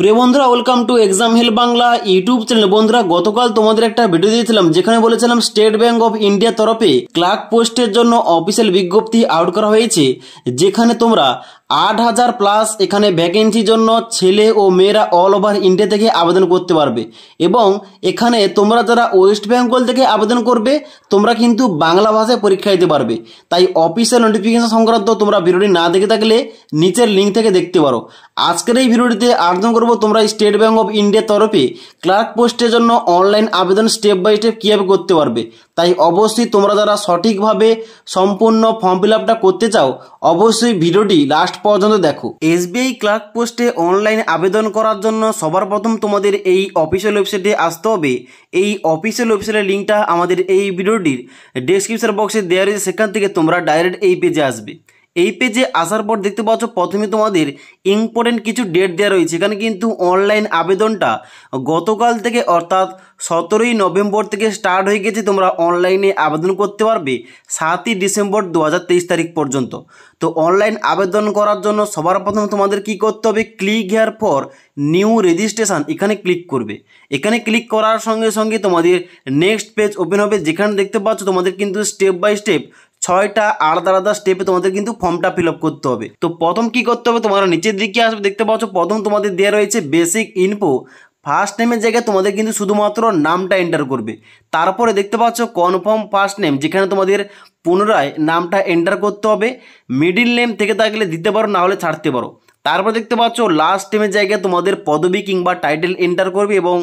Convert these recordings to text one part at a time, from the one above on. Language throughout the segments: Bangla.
প্রিয় বন্ধুরা welcome to exam help Bangla YouTube channel বন্ধুরা গতকাল তোমাদের একটা ভিডিও দিয়েছিলাম যেখানে বলেছিলাম স্টেট ব্যাংক অফ ইন্ডিয়ার তরফে ক্লার্ক পোস্টের জন্য অফিসিয়াল বিজ্ঞপ্তি আউট করা হয়েছে যেখানে তোমরা আট হাজার প্লাস এখানে ভ্যাকেন্সির জন্য ছেলে ও মেয়েরা অল ওভার ইন্ডিয়া থেকে আবেদন করতে পারবে এবং এখানে তোমরা যারা ওয়েস্ট বেঙ্গল থেকে আবেদন করবে তোমরা কিন্তু বাংলা ভাষায় পরীক্ষা দিতে পারবে তাই অফিসিয়াল নোটিফিকেশন সংক্রান্ত তোমরা ভিডিওটি না দেখে থাকলে নিচের লিঙ্ক থেকে দেখতে পারো আজকের এই ভিডিওটিতে আবেদন করব তোমরা স্টেট ব্যাঙ্ক অফ ইন্ডিয়ার তরফে ক্লার্ক পোস্টের জন্য অনলাইন আবেদন স্টেপ বাই স্টেপ কীভাবে করতে পারবে তাই অবশ্যই তোমরা যারা সঠিকভাবে সম্পূর্ণ ফর্ম ফিল আপটা করতে চাও অবশ্যই ভিডিওটি লাস্ট লাস্ট পর্যন্ত দেখো এসবিআই ক্লার্ক পোস্টে অনলাইন আবেদন করার জন্য সবার প্রথম তোমাদের এই অফিসিয়াল ওয়েবসাইটে আসতে হবে এই অফিসিয়াল ওয়েবসাইটের লিঙ্কটা আমাদের এই ভিডিওটির ডেসক্রিপশন বক্সে দেওয়া রয়েছে সেখান থেকে তোমরা ডাইরেক্ট এই পেজে আসবে এই পেজে আসার পর দেখতে পাচ্ছ প্রথমে তোমাদের ইম্পর্টেন্ট কিছু ডেট দেওয়া রয়েছে এখানে কিন্তু অনলাইন আবেদনটা গতকাল থেকে অর্থাৎ সতেরোই নভেম্বর থেকে স্টার্ট হয়ে গেছে তোমরা অনলাইনে আবেদন করতে পারবে সাতই ডিসেম্বর দু তারিখ পর্যন্ত তো অনলাইন আবেদন করার জন্য সবার প্রথমে তোমাদের কি করতে হবে click here for new registration এখানে ক্লিক করবে এখানে ক্লিক করার সঙ্গে সঙ্গে তোমাদের নেক্সট পেজ ওপেন হবে যেখানে দেখতে পাচ্ছ তোমাদের কিন্তু স্টেপ বাই স্টেপ ছয়টা আলাদা আলাদা স্টেপে তোমাদের কিন্তু ফর্মটা ফিল করতে হবে তো প্রথম কি করতে হবে তোমরা নিচের দিকে আসবে দেখতে পাচ্ছ প্রথম তোমাদের দেওয়া রয়েছে বেসিক ইনপো ফার্স্ট নেমের জায়গায় তোমাদের কিন্তু শুধুমাত্র নামটা এন্টার করবে তারপরে দেখতে পাচ্ছ কনফার্ম ফার্স্ট নেম যেখানে তোমাদের পুনরায় নামটা এন্টার করতে হবে মিডিল নেম থেকে থাকলে দিতে পারো না হলে ছাড়তে পারো তারপর দেখতে পাচ্ছ লাস্ট নেমের জায়গায় তোমাদের পদবি কিংবা টাইটেল এন্টার করবে এবং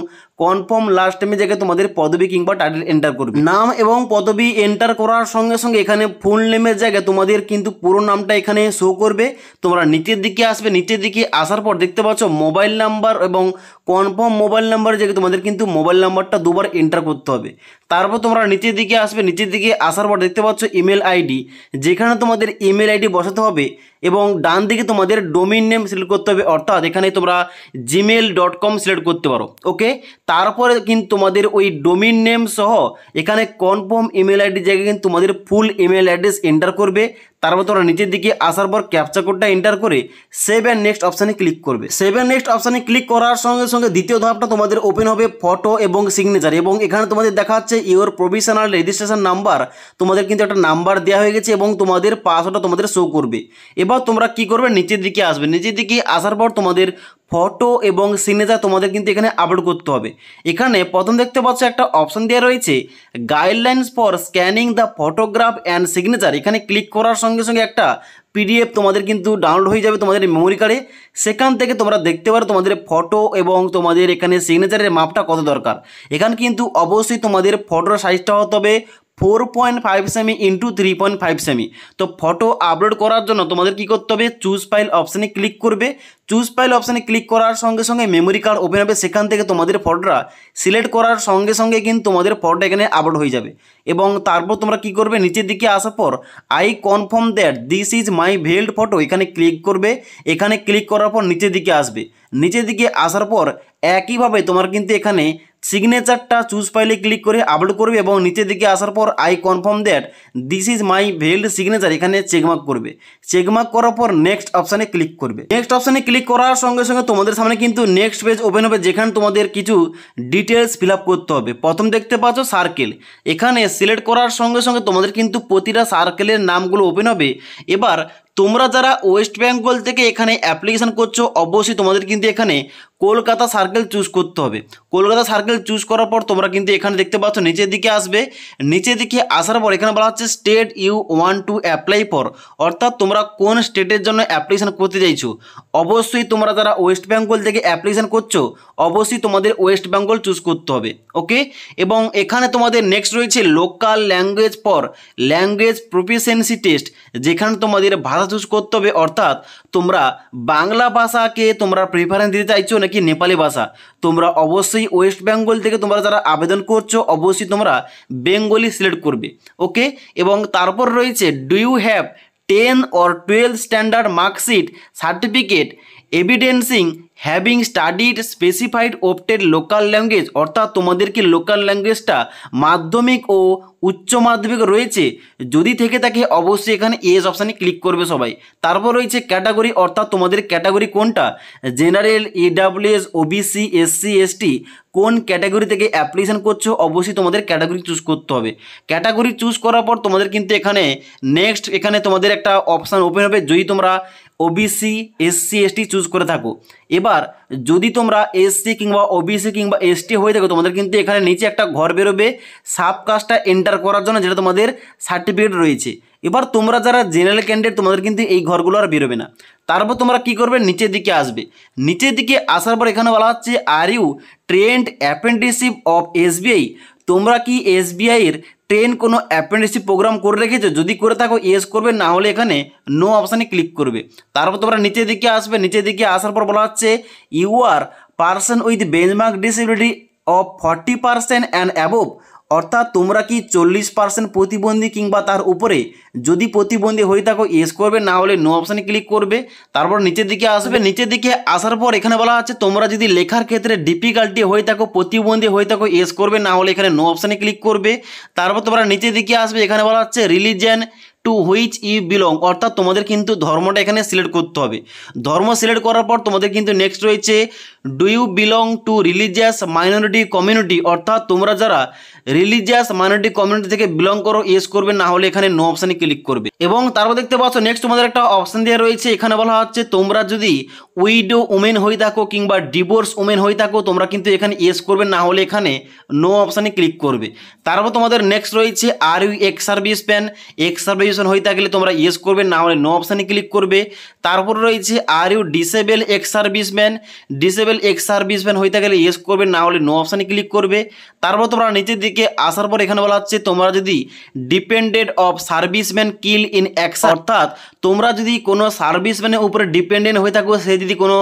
কনফার্ম লাস্ট টাইমে জায়গায় তোমাদের পদবি কিংবা টাইটেল এন্টার করবে নাম এবং পদবি এন্টার করার সঙ্গে সঙ্গে এখানে ফুল নেমের জায়গায় তোমাদের কিন্তু পুরো নামটা এখানে শো করবে তোমরা নিচের দিকে আসবে নিচের দিকে আসার পর দেখতে পাচ্ছ মোবাইল নাম্বার এবং কনফার্ম মোবাইল নাম্বার জায়গায় তোমাদের কিন্তু মোবাইল নাম্বারটা দুবার এন্টার করতে হবে তারপর তোমরা নিচের দিকে আসবে নিচের দিকে আসার পর দেখতে পাচ্ছ ইমেল আইডি যেখানে তোমাদের ইমেল আইডি বসাতে হবে এবং ডান দিকে তোমাদের ডোমিন নেম সিলেক্ট করতে হবে অর্থাৎ এখানে তোমরা জিমেল ডট কম সিলেক্ট করতে পারো ওকে তারপরে কিন্তু তোমাদের ওই ডোমিন নেম সহ এখানে কনফার্ম ইমেল আইডি জায়গায় কিন্তু তোমাদের ফুল ইমেল অ্যাড্রেস এন্টার করবে তারপর তোমরা নিচের দিকে আসার পর ক্যাপচা কোডটা এন্টার করে সেভ অ্যান্ড নেক্সট অপশানে ক্লিক করবে সেভ অ্যান্ড নেক্সট অপশানে ক্লিক করার সঙ্গে সঙ্গে দ্বিতীয় ধাপটা তোমাদের ওপেন হবে ফটো এবং সিগনেচার এবং এখানে তোমাদের দেখা যাচ্ছে ইউর প্রভিশনাল রেজিস্ট্রেশন নাম্বার তোমাদের কিন্তু একটা নাম্বার দেওয়া হয়ে গেছে এবং তোমাদের পাসওয়ার্ডটা তোমাদের শো করবে এবার তোমরা কি করবে নিচের দিকে আসবে নিচের দিকে আসার পর তোমাদের ফটো এবং সিনেজা তোমাদের কিন্তু এখানে আপলোড করতে হবে এখানে প্রথম দেখতে পাচ্ছ একটা অপশান দেওয়া রয়েছে guidelines for scanning the photograph and signature এখানে ক্লিক করার সঙ্গে সঙ্গে একটা পিডিএফ তোমাদের কিন্তু ডাউনলোড হয়ে যাবে তোমাদের মেমোরি কার্ডে সেখান থেকে তোমরা দেখতে পারো তোমাদের ফটো এবং তোমাদের এখানে সিগনেচারের মাপটা কত দরকার এখানে কিন্তু অবশ্যই তোমাদের ফটোর সাইজটা হতে হবে four point five cm into three point five cm তো ফটো আপলোড করার জন্য তোমাদের কি করতে হবে চুজ ফাইল অপশানে ক্লিক করবে চুজ ফাইল অপশানে ক্লিক করার সঙ্গে সঙ্গে মেমোরি কার্ড ওপেন হবে সেখান থেকে তোমাদের ফটোটা সিলেক্ট করার সঙ্গে সঙ্গে কিন্তু তোমাদের ফটোটা এখানে আপলোড হয়ে যাবে এবং তারপর তোমরা কি করবে নিচের দিকে আসার পর I confirm that this is my valid photo এখানে ক্লিক করবে এখানে ক্লিক করার পর নিচের দিকে আসবে নিচের দিকে আসার পর একইভাবে তোমার কিন্তু এখানে সিগনেচারটা চুজ ফাইলে ক্লিক করে আপলোড করবে এবং নিচের দিকে আসার পর I confirm that this is my valid signature এখানে চেকমার্ক করবে চেকমার্ক করার পর নেক্সট অপশানে ক্লিক করবে নেক্সট অপশানে ক্লিক করার সঙ্গে সঙ্গে তোমাদের সামনে কিন্তু নেক্সট পেজ ওপেন হবে যেখানে তোমাদের কিছু ডিটেলস ফিল করতে হবে প্রথম দেখতে পাচ্ছ সার্কেল এখানে সিলেক্ট করার সঙ্গে সঙ্গে তোমাদের কিন্তু প্রতিটা সার্কেলের নামগুলো ওপেন হবে এবার তোমরা যারা ওয়েস্ট বেঙ্গল থেকে এখানে অ্যাপ্লিকেশান করছো অবশ্যই তোমাদের কিন্তু এখানে কলকাতা সার্কেল চুজ করতে হবে কলকাতা সার্কেল চুজ করার পর তোমরা কিন্তু এখানে দেখতে পাচ্ছ নিচের দিকে আসবে নিচের দিকে আসার পর এখানে বলা হচ্ছে state you want to apply for অর্থাৎ তোমরা কোন স্টেটের জন্য অ্যাপ্লিকেশান করতে চাইছো অবশ্যই তোমরা যারা ওয়েস্ট বেঙ্গল থেকে অ্যাপ্লিকেশান করছো অবশ্যই তোমাদের ওয়েস্ট বেঙ্গল চুজ করতে হবে ওকে এবং এখানে তোমাদের নেক্সট রয়েছে local language for language proficiency test যেখানে তোমাদের ভাষা ভাষা চুজ করতে হবে অর্থাৎ তোমরা বাংলা ভাষাকে তোমরা প্রিফারেন্স দিতে চাইছো নাকি নেপালি ভাষা তোমরা অবশ্যই ওয়েস্ট বেঙ্গল থেকে তোমরা যারা আবেদন করছো অবশ্যই তোমরা বেঙ্গলি সিলেক্ট করবে ওকে এবং তারপর রয়েছে do you have ten or twelve standard marksheet certificate evidencing having studied specified opted local language অর্থাৎ তোমাদেরকে লোকাল ল্যাঙ্গুয়েজটা মাধ্যমিক ও উচ্চ মাধ্যমিক রয়েছে যদি থেকে থাকে অবশ্যই এখানে এস অপশানে ক্লিক করবে সবাই তারপর রয়েছে ক্যাটাগরি অর্থাৎ তোমাদের ক্যাটাগরি কোনটা general EWS OBC SC ST কোন ক্যাটাগরি থেকে অ্যাপ্লিকেশান করছো অবশ্যই তোমাদের ক্যাটাগরি চুজ করতে হবে ক্যাটাগরি চুজ করার পর তোমাদের কিন্তু এখানে নেক্সট এখানে তোমাদের একটা অপশান ওপেন হবে যদি তোমরা ওবিসি এসসি এসটি চুজ করে থাকো এবার যদি তোমরা এসসি কিংবা ওবিসি কিংবা এসটি হয়ে থাকো তোমাদের কিন্তু এখানে নিচে একটা ঘর বেরোবে সাব কাজটা এন্টার করার জন্য যেটা তোমাদের সার্টিফিকেট রয়েছে এবার তোমরা যারা জেনারেল ক্যান্ডিডেট তোমাদের কিন্তু এই ঘরগুলো আর বেরোবে না তারপর তোমরা কি করবে নিচের দিকে আসবে নিচের দিকে আসার পর এখানে বলা হচ্ছে are you trained apprenticeship of SBI তোমরা কি এসবিআইয়ের ট্রেন কোনো অ্যাপেন্ডিসি প্রোগ্রাম করে রেখেছো যদি করে থাকো ইয়েস করবে না হলে এখানে নো অপশানে ক্লিক করবে তারপর তোমরা নিচের দিকে আসবে নিচের দিকে আসার পর বলা হচ্ছে you are person with benchmark disability of forty percent and above অর্থাৎ তোমরা কি চল্লিশ পার্সেন্ট প্রতিবন্ধী কিংবা তার উপরে যদি প্রতিবন্ধী হয়ে থাকো ইয়েস করবে না হলে নো অপশানে ক্লিক করবে তারপর নিচের দিকে আসবে নিচের দিকে আসার পর এখানে বলা আছে তোমরা যদি লেখার ক্ষেত্রে ডিফিকাল্টি হয়ে থাকো প্রতিবন্ধী হয়ে থাকো ইয়েস করবে না হলে এখানে নো অপশানে ক্লিক করবে তারপর তোমরা নিচের দিকে আসবে এখানে বলা হচ্ছে religion to which you belong অর্থাৎ তোমাদের কিন্তু ধর্মটা এখানে সিলেক্ট করতে হবে ধর্ম সিলেক্ট করার পর তোমাদের কিন্তু নেক্সট রয়েছে do you belong to religious minority community অর্থাৎ তোমরা যারা রিলিজিয়াস মাইনরিটি কমিউনিটি থেকে বিলং করো ইয়েস করবে না হলে এখানে নো অপশানে ক্লিক করবে এবং তারপর দেখতে পাচ্ছ নেক্সট তোমাদের একটা অপশান দেওয়া রয়েছে এখানে বলা হচ্ছে তোমরা যদি উইডো ওমেন হয়ে থাকো কিংবা ডিভোর্স ওমেন হয়ে থাকো তোমরা কিন্তু এখানে ইয়েস করবে না হলে এখানে নো অপশানে ক্লিক করবে তারপর তোমাদের নেক্সট রয়েছে are you ex serviceman ex man হয়ে থাকলে তোমরা ইয়েস করবে না হলে নো অপশানে ক্লিক করবে তারপর রয়েছে are you disabled ex serviceman disabled ex serviceman হয়ে থাকলে ইয়েস করবে না হলে নো অপশানে ক্লিক করবে তারপর তোমরা নিচের দিকে আসার পর এখানে বলা হচ্ছে তোমরা যদি dependent of serviceman kill in ex অর্থাৎ তোমরা যদি কোনো সার্ভিস ম্যানের উপরে ডিপেন্ডেন্ট হয়ে থাকো সে যদি কোনো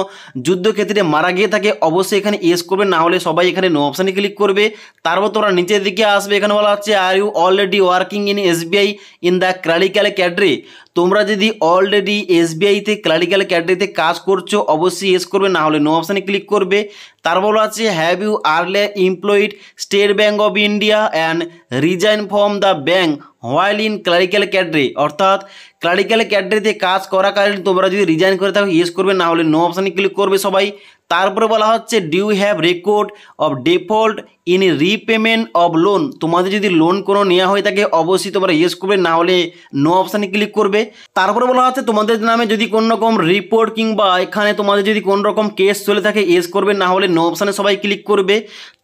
যুদ্ধক্ষেত্রে মারা গিয়ে থাকে অবশ্যই এখানে এস করবে না হলে সবাই এখানে নো অপশানে ক্লিক করবে তারপর তোমরা নিচের দিকে আসবে এখানে বলা হচ্ছে are you already working in SBI in the clerical ক্যাডারি তোমরা যদি অলরেডি এসবিআইতে ক্লারিক্যাল ক্যাডারিতে কাজ করছো অবশ্যই এস করবে না হলে নো অপশানে ক্লিক করবে তারপর আছে have you earlier employed State Bank of India and resign from the bank while in clerical cadre অর্থাৎ ক্লারিক্যাল ক্যাড্রেতে কাজ করাকালীন তোমরা যদি রিজাইন করে থাকো ইয়েস করবে না হলে নো অপশানে ক্লিক করবে সবাই তারপরে বলা হচ্ছে do you have record of default in repayment of loan তোমাদের যদি লোন কোনো নেওয়া হয়ে থাকে অবশ্যই তোমরা ইয়েস করবে না হলে নো অপশানে ক্লিক করবে তারপরে বলা হচ্ছে তোমাদের নামে যদি কোনো রকম রিপোর্ট কিংবা এখানে তোমাদের যদি কোনো রকম কেস চলে থাকে ইয়েস করবে না হলে নো অপশানে সবাই ক্লিক করবে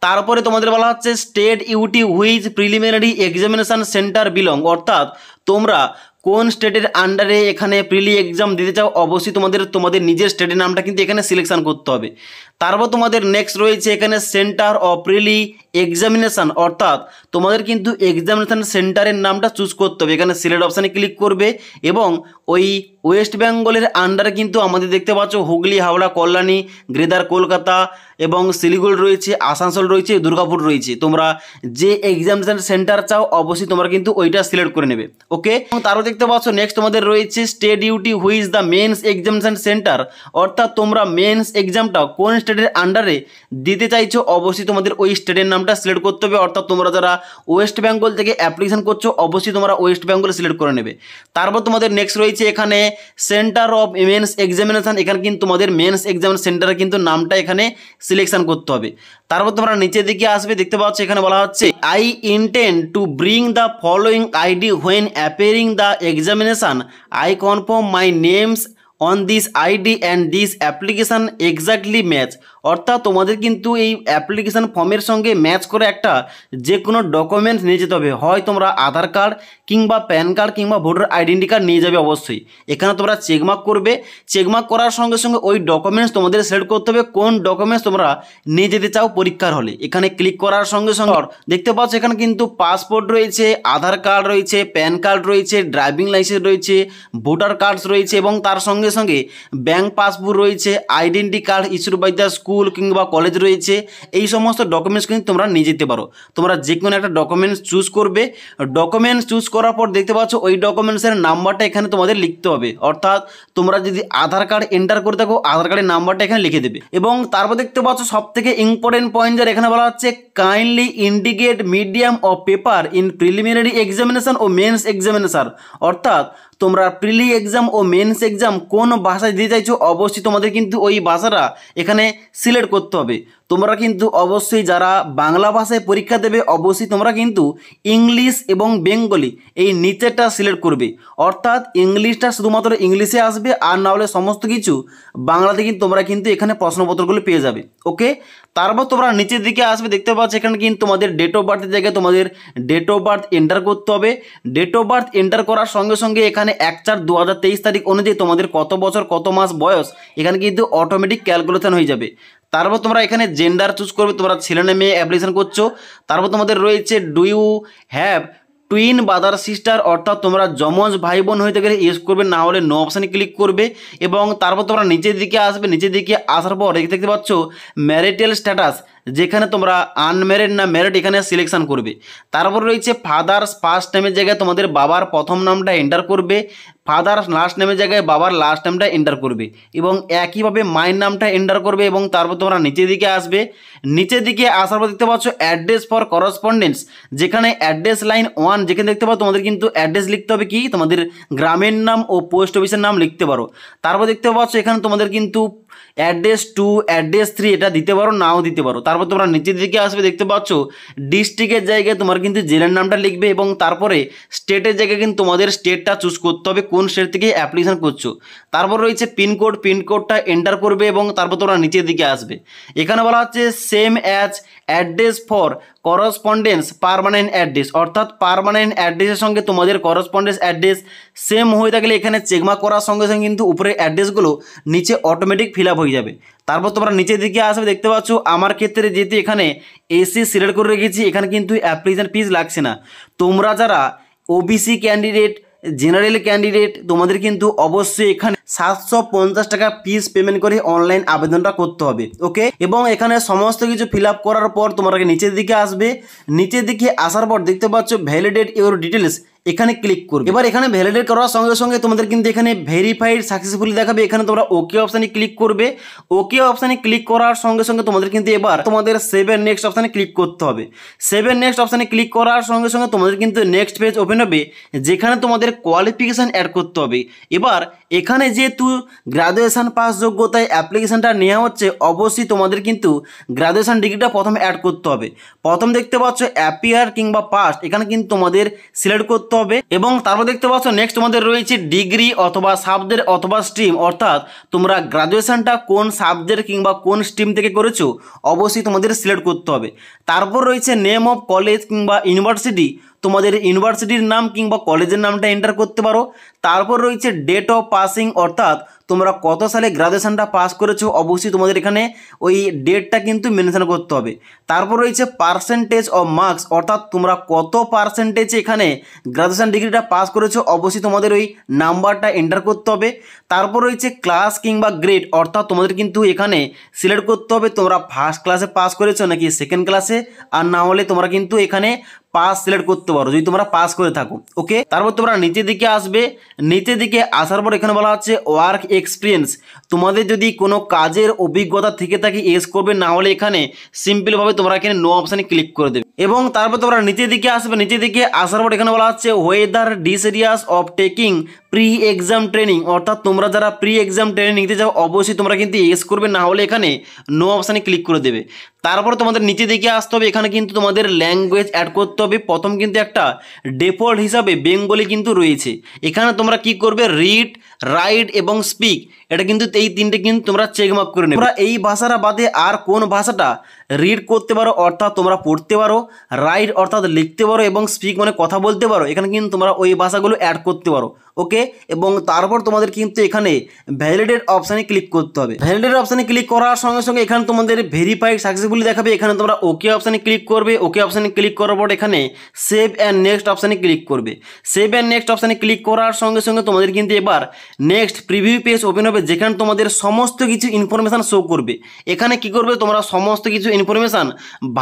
তারপরে তোমাদের বলা হচ্ছে state UT whose preliminary examination centre belong অর্থাৎ তোমরা কোন স্টেটের আন্ডারে এখানে প্রিলি এক্সাম দিতে চাও অবশ্যই তোমাদের তোমাদের নিজের স্টেটের নামটা কিন্তু এখানে সিলেকশান করতে হবে তারপর তোমাদের নেক্সট রয়েছে এখানে সেন্টার অফ প্রিলি এক্সামিনেশান অর্থাৎ তোমাদের কিন্তু এক্সামিনেশান সেন্টারের নামটা চুজ করতে হবে এখানে সিলেক্ট অপশানে ক্লিক করবে এবং ওই ওয়েস্ট বেঙ্গলের আন্ডারে কিন্তু আমাদের দেখতে পাচ্ছ হুগলি হাওড়া কল্যাণী গ্রেদার কলকাতা এবং শিলিগুড়ি রয়েছে আসানসোল রয়েছে দুর্গাপুর রয়েছে তোমরা যে এক্সামিনেশান সেন্টার চাও অবশ্যই তোমরা কিন্তু ওইটা সিলেক্ট করে নেবে ওকে এবং তারও দেখতে পাচ্ছ নেক্সট তোমাদের রয়েছে state UT whose the mains examination centre অর্থাৎ তোমরা মেন্স এক্সামটা কোন স্টেটের আন্ডারে দিতে চাইছো অবশ্যই তোমাদের ওই স্টেটের নামটা সিলেক্ট করতে হবে অর্থাৎ তোমরা যারা ওয়েস্ট বেঙ্গল থেকে অ্যাপ্লিকেশন করছো অবশ্যই তোমরা ওয়েস্ট বেঙ্গল সিলেক্ট করে নেবে তারপর তোমাদের নেক্সট রয়েছে এখানে সেন্টার অফ মেন্স এক্সামিনেশন এখানে কিন্তু তোমাদের মেন্স এক্সাম সেন্টারে কিন্তু নামটা এখানে সিলেকশন করতে হবে তারপর তোমরা নিচের দিকে আসবে দেখতে পাচ্ছ এখানে বলা হচ্ছে I intend to bring the following ID when appearing the examination, I confirm my names on this ID and this application exactly match অর্থাৎ তোমাদের কিন্তু এই অ্যাপ্লিকেশান ফর্মের সঙ্গে ম্যাচ করে একটা যে কোনো ডকুমেন্টস নিয়ে যেতে হবে হয় তোমরা আধার কার্ড কিংবা প্যান কার্ড কিংবা ভোটার আইডেন্টি কার্ড নিয়ে যাবে অবশ্যই এখানে তোমরা চেকমার্ক করবে চেকমার্ক করার সঙ্গে সঙ্গে ওই ডকুমেন্টস তোমাদের সেট করতে হবে কোন ডকুমেন্টস তোমরা নিয়ে যেতে চাও পরীক্ষার হলে এখানে ক্লিক করার সঙ্গে সঙ্গে দেখতে পাচ্ছ এখানে কিন্তু পাসপোর্ট রয়েছে আধার কার্ড রয়েছে প্যান কার্ড রয়েছে ড্রাইভিং লাইসেন্স রয়েছে ভোটার কার্ডস রয়েছে এবং তার সঙ্গে সঙ্গে ব্যাংক পাসবুক রয়েছে identity card issued by school school কিংবা কলেজ রয়েছে এই সমস্ত ডকুমেন্টস কিন্তু তোমরা নিয়ে যেতে পারো তোমরা যে কোনো একটা ডকুমেন্টস চুজ করবে ডকুমেন্টস চুজ করার পর দেখতে পাচ্ছ ওই ডকুমেন্টসের নাম্বারটা এখানে তোমাদের লিখতে হবে অর্থাৎ তোমরা যদি আধার কার্ড এন্টার করে থাকো আধার কার্ডের নাম্বারটা এখানে লিখে দেবে এবং তারপর দেখতে পাচ্ছ সব থেকে ইম্পর্টেন্ট পয়েন্ট যার এখানে বলা হচ্ছে kindly indicate medium of paper in preliminary examination ও মেন্স এক্সামিনেশন অর্থাৎ তোমরা প্রিলি এক্সাম ও মেন্স এক্সাম কোন ভাষায় দিতে চাইছো অবশ্যই তোমাদের কিন্তু ওই ভাষাটা এখানে সিলেক্ট করতে হবে তোমরা কিন্তু অবশ্যই যারা বাংলা ভাষায় পরীক্ষা দেবে অবশ্যই তোমরা কিন্তু ইংলিশ এবং বেঙ্গলি এই নিচেরটা সিলেক্ট করবে অর্থাৎ ইংলিশটা শুধুমাত্র ইংলিশে আসবে আর না হলে সমস্ত কিছু বাংলাতে কিন্তু তোমরা কিন্তু এখানে প্রশ্নপত্রগুলো পেয়ে যাবে ওকে তারপর তোমরা নিচের দিকে আসবে দেখতে পাচ্ছ এখানে কিন্তু তোমাদের ডেট অফ বার্থের জায়গায় তোমাদের ডেট অফ বার্থ এন্টার করতে হবে ডেট অফ বার্থ এন্টার করার সঙ্গে সঙ্গে এখানে এক চার দু তারিখ অনুযায়ী তোমাদের কত বছর কত মাস বয়স এখানে কিন্তু অটোমেটিক ক্যালকুলেশন হয়ে যাবে তারপর তোমরা এখানে জেন্ডার চুজ করবে তোমরা ছেলে না মেয়ে অ্যাপ্লিকেশন করছো তারপর তোমাদের রয়েছে do you have twin brother sister অর্থাৎ তোমরা যমজ ভাই বোন হইতে গেলে ইয়েস করবে না হলে নো অপশানে ক্লিক করবে এবং তারপর তোমরা নিচের দিকে আসবে নিচের দিকে আসার পর দেখতে পাচ্ছ ম্যারিটাল স্ট্যাটাস যেখানে তোমরা আনম্যারিড না ম্যারিড এখানে সিলেকশান করবে তারপর রয়েছে ফাদার্স ফার্স্ট নেমের জায়গায় তোমাদের বাবার প্রথম নামটা এন্টার করবে ফাদার্স লাস্ট নেমের জায়গায় বাবার লাস্ট নামটা এন্টার করবে এবং একইভাবে মায়ের নামটা এন্টার করবে এবং তারপর তোমরা নিচের দিকে আসবে নিচের দিকে আসার পর দেখতে পাচ্ছ অ্যাড্রেস ফর করসপন্ডেন্স যেখানে অ্যাড্রেস লাইন ওয়ান যেখানে দেখতে পাও তোমাদের কিন্তু অ্যাড্রেস লিখতে হবে কি তোমাদের গ্রামের নাম ও পোস্ট অফিসের নাম লিখতে পারো তারপর দেখতে পাচ্ছ এখানে তোমাদের কিন্তু অ্যাড্রেস টু অ্যাড্রেস থ্রি এটা দিতে পারো নাও দিতে পারো তারপর তোমরা নিচের দিকে আসবে দেখতে পাচ্ছ ডিস্ট্রিক্টের জায়গায় তোমার কিন্তু জেলার নামটা লিখবে এবং তারপরে স্টেটের জায়গায় কিন্তু তোমাদের স্টেটটা চুজ করতে হবে কোন স্টেট থেকে অ্যাপ্লিকেশান করছো তারপর রয়েছে পিনকোড পিনকোডটা এন্টার করবে এবং তারপর তোমরা নিচের দিকে আসবে এখানে বলা হচ্ছে same as address for correspondence permanent address অর্থাৎ পারমানেন্ট অ্যাড্রেসের সঙ্গে তোমাদের করসপন্ডেন্স অ্যাড্রেস সেম হয়ে থাকলে এখানে চেকমা করার সঙ্গে সঙ্গে কিন্তু উপরে অ্যাড্রেসগুলো নিচে অটোমেটিক ফিল হয়ে যাবে তারপর তোমরা নিচের দিকে আসবে দেখতে পাচ্ছ আমার ক্ষেত্রে যেহেতু এখানে এসি সিলেক্ট করে রেখেছি এখানে কিন্তু অ্যাপ্লিকেশান ফিজ লাগছে না তোমরা যারা ওবিসি ক্যান্ডিডেট জেনারেল ক্যান্ডিডেট তোমাদের কিন্তু অবশ্যই এখানে সাতশো পঞ্চাশ টাকা পিস পেমেন্ট করে অনলাইন আবেদনটা করতে হবে ওকে এবং এখানে সমস্ত কিছু ফিল করার পর তোমাকে নিচের দিকে আসবে নিচের দিকে আসার পর দেখতে পাচ্ছ ভ্যালিডেট ইউর ডিটেলস এখানে ক্লিক করবে এবার এখানে ভ্যালিডেট করার সঙ্গে সঙ্গে তোমাদের কিন্তু এখানে ভেরিফাইড সাকসেসফুলি দেখাবে এখানে তোমরা ওকে অপশানে ক্লিক করবে ওকে অপশানে ক্লিক করার সঙ্গে সঙ্গে তোমাদের কিন্তু এবার তোমাদের সেভেন নেক্সট অপশানে ক্লিক করতে হবে সেভেন নেক্সট অপশানে ক্লিক করার সঙ্গে সঙ্গে তোমাদের কিন্তু নেক্সট পেজ ওপেন হবে যেখানে তোমাদের কোয়ালিফিকেশান অ্যাড করতে হবে এবার এখানে যেহেতু গ্রাজুয়েশান পাস যোগ্যতায় অ্যাপ্লিকেশানটা নেওয়া হচ্ছে অবশ্যই তোমাদের কিন্তু গ্রাজুয়েশান ডিগ্রিটা প্রথম অ্যাড করতে হবে প্রথম দেখতে পাচ্ছ অ্যাপিয়ার কিংবা পাস্ট এখানে কিন্তু তোমাদের সিলেক্ট করতে হবে এবং তারপর দেখতে পাচ্ছ নেক্সট তোমাদের রয়েছে ডিগ্রি অথবা সাবজেক্ট অথবা স্ট্রিম অর্থাৎ তোমরা গ্রাজুয়েশনটা কোন সাবজেক্ট কিংবা কোন স্ট্রিম থেকে করেছো অবশ্যই তোমাদের সিলেক্ট করতে হবে তারপর রয়েছে নেম অফ কলেজ কিংবা ইউনিভার্সিটি তোমাদের ইউনিভার্সিটির নাম কিংবা কলেজের নামটা এন্টার করতে পারো তারপর রয়েছে ডেট অফ পাসিং অর্থাৎ তোমরা কত সালে গ্রাজুয়েশানটা পাস করেছো অবশ্যই তোমাদের এখানে ওই ডেটটা কিন্তু মেনশন করতে হবে তারপর রয়েছে পার্সেন্টেজ অফ মার্কস অর্থাৎ তোমরা কত পার্সেন্টেজ এখানে গ্রাজুয়েশান ডিগ্রিটা পাস করেছো অবশ্যই তোমাদের ওই নাম্বারটা এন্টার করতে হবে তারপর রয়েছে ক্লাস কিংবা গ্রেড অর্থাৎ তোমাদের কিন্তু এখানে সিলেক্ট করতে হবে তোমরা ফার্স্ট ক্লাসে পাস করেছো নাকি সেকেন্ড ক্লাসে আর না হলে তোমরা কিন্তু এখানে পাস সিলেক্ট করতে পারো যদি তোমরা পাস করে থাকো ওকে তারপর তোমরা নিচের দিকে আসবে নিচের দিকে আসার পর এখানে বলা হচ্ছে ওয়ার্ক এক্সপিরিয়েন্স তোমাদের যদি কোনো কাজের অভিজ্ঞতা থেকে থাকে এস করবে না হলে এখানে সিম্পলভাবে তোমরা এখানে নো অপশানে ক্লিক করে দেবে এবং তারপর তোমরা নিচের দিকে আসবে নিচের দিকে আসার পর এখানে বলা হচ্ছে whether desirous of taking pre exam training অর্থাৎ তোমরা যারা প্রি এক্সাম ট্রেনিং নিতে যাও অবশ্যই তোমরা কিন্তু এস করবে না হলে এখানে নো অপশানে ক্লিক করে দেবে তারপর তোমাদের নিচে দিকে আসতে হবে এখানে কিন্তু তোমাদের ল্যাঙ্গুয়েজ অ্যাড করতে হবে প্রথম কিন্তু একটা ডেফল্ট হিসাবে বেঙ্গলি কিন্তু রয়েছে এখানে তোমরা কি করবে রিড রাইড এবং স্পিক এটা কিন্তু এই তিনটে কিন্তু তোমরা চেক মাপ করে নেবে এই ভাষাটা বাদে আর কোন ভাষাটা রিড করতে পারো অর্থাৎ তোমরা পড়তে পারো রাইট অর্থাৎ লিখতে পারো এবং স্পিক মানে কথা বলতে পারো এখানে কিন্তু তোমরা ওই ভাষাগুলো অ্যাড করতে পারো ওকে এবং তারপর তোমাদের কিন্তু এখানে ভ্যালিডেট অপশানে ক্লিক করতে হবে ভ্যালিডেট অপশানে ক্লিক করার সঙ্গে সঙ্গে এখানে তোমাদের ভেরিফাইড সাকসেসফুলি দেখাবে এখানে তোমরা ওকে অপশানে ক্লিক করবে ওকে অপশানে ক্লিক করার পর এখানে সেভ অ্যান্ড নেক্সট অপশানে ক্লিক করবে সেভ অ্যান্ড নেক্সট অপশানে ক্লিক করার সঙ্গে সঙ্গে তোমাদের কিন্তু এবার নেক্সট প্রিভিউ পেজ ওপেন হবে যেখানে তোমাদের সমস্ত কিছু ইনফরমেশান শো করবে এখানে কি করবে তোমরা সমস্ত কিছু ইনফরমেশান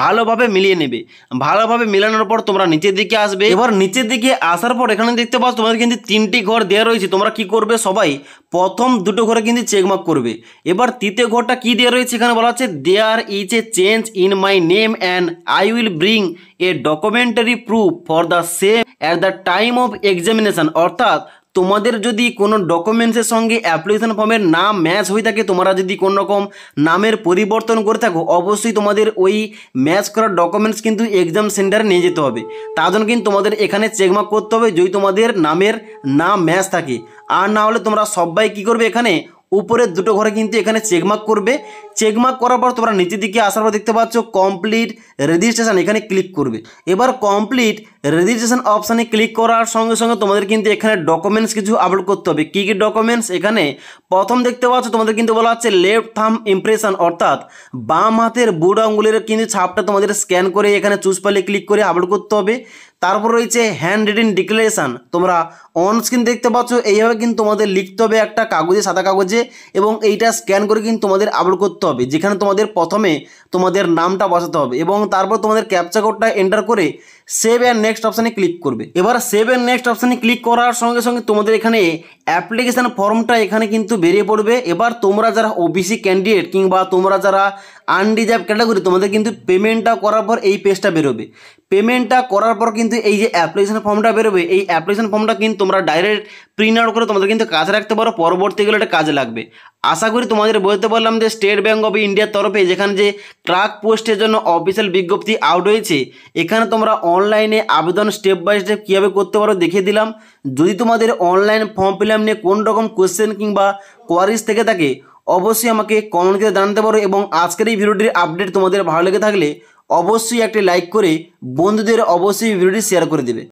ভালোভাবে মিলিয়ে নেবে ভালোভাবে মিলানোর পর তোমরা নিচের দিকে আসবে এবার নিচের দিকে আসার পর এখানে দেখতে পাও তোমাদের কিন্তু তিনটি ঘর দেওয়া রয়েছে তোমরা কি করবে সবাই প্রথম দুটো ঘরে কিন্তু চেকমার্ক করবে এবার তৃতীয় ঘরটা কি দেওয়া রয়েছে এখানে বলা হচ্ছে there is a change in my name and I will bring a documentary proof for the same at the time of examination অর্থাৎ তোমাদের যদি কোনো ডকুমেন্টসের সঙ্গে অ্যাপ্লিকেশন ফর্মের নাম ম্যাচ হয়ে থাকে তোমরা যদি কোন রকম নামের পরিবর্তন করে থাকো অবশ্যই তোমাদের ওই ম্যাচ করা ডকুমেন্টস কিন্তু এক্সাম সেন্টারে নিয়ে যেতে হবে তার জন্য কিন্তু তোমাদের এখানে চেকমার্ক করতে হবে যদি তোমাদের নামের নাম ম্যাচ থাকে আর না হলে তোমরা সবাই কি করবে এখানে উপরের দুটো ঘরে কিন্তু এখানে চেকমার্ক করবে চেকমার্ক করার পর তোমরা নিচের দিকে আসার পর দেখতে পাচ্ছ কমপ্লিট রেজিস্ট্রেশন এখানে ক্লিক করবে এবার কমপ্লিট রেজিস্ট্রেশন অপশানে ক্লিক করার সঙ্গে সঙ্গে তোমাদের কিন্তু এখানে ডকুমেন্টস কিছু আপলোড করতে হবে কী কী ডকুমেন্টস এখানে প্রথম দেখতে পাচ্ছ তোমাদের কিন্তু বলা হচ্ছে লেফট থাম ইমপ্রেশন অর্থাৎ বাম হাতের বুড়ো আঙ্গুলের কিন্তু ছাপটা তোমাদের স্ক্যান করে এখানে চুজ পালে ক্লিক করে আপলোড করতে হবে তারপর রয়েছে হ্যান্ড রিটিন ডিক্লারেশান তোমরা অন স্ক্রিন দেখতে পাচ্ছ এইভাবে কিন্তু তোমাদের লিখতে হবে একটা কাগজে সাদা কাগজে এবং এইটা স্ক্যান করে কিন্তু তোমাদের আপলোড করতে হবে যেখানে তোমাদের প্রথমে তোমাদের নামটা বসাতে হবে এবং তারপর তোমাদের ক্যাপচা কোডটা এন্টার করে সেভ অ্যান্ড নেক্সট অপশানে ক্লিক করবে এবার সেভ অ্যান্ড নেক্সট অপশানে ক্লিক করার সঙ্গে সঙ্গে তোমাদের এখানে অ্যাপ্লিকেশান ফর্মটা এখানে কিন্তু বেরিয়ে পড়বে এবার তোমরা যারা ওবিসি ক্যান্ডিডেট কিংবা তোমরা যারা আনডিজার্ভ ক্যাটাগরি তোমাদের কিন্তু পেমেন্টটা করার পর এই পেজটা বেরোবে পেমেন্টটা করার পর কিন্তু এই যে অ্যাপ্লিকেশান ফর্মটা বেরোবে এই অ্যাপ্লিকেশান ফর্মটা কিন্তু তোমরা ডাইরেক্ট প্রিন্ট আউট করে তোমাদের কিন্তু কাজে রাখতে পারো পরবর্তীকালে এটা কাজে লাগবে আশা করি তোমাদের বলতে পারলাম যে স্টেট ব্যাঙ্ক অফ ইন্ডিয়ার তরফে যেখানে যে ট্রাক পোস্টের জন্য অফিসিয়াল বিজ্ঞপ্তি আউট হয়েছে এখানে তোমরা অনলাইনে আবেদন স্টেপ বাই স্টেপ কীভাবে করতে পারো দেখিয়ে দিলাম যদি তোমাদের অনলাইন ফর্ম ফিল নিয়ে কোন রকম কোয়েশ্চেন কিংবা কোয়ারিজ থেকে থাকে অবশ্যই আমাকে কমেন্ট করে জানাতে পারো এবং আজকের এই ভিডিওটির আপডেট তোমাদের ভালো লেগে থাকলে অবশ্যই একটি লাইক করে বন্ধুদের অবশ্যই ভিডিওটি শেয়ার করে দেবে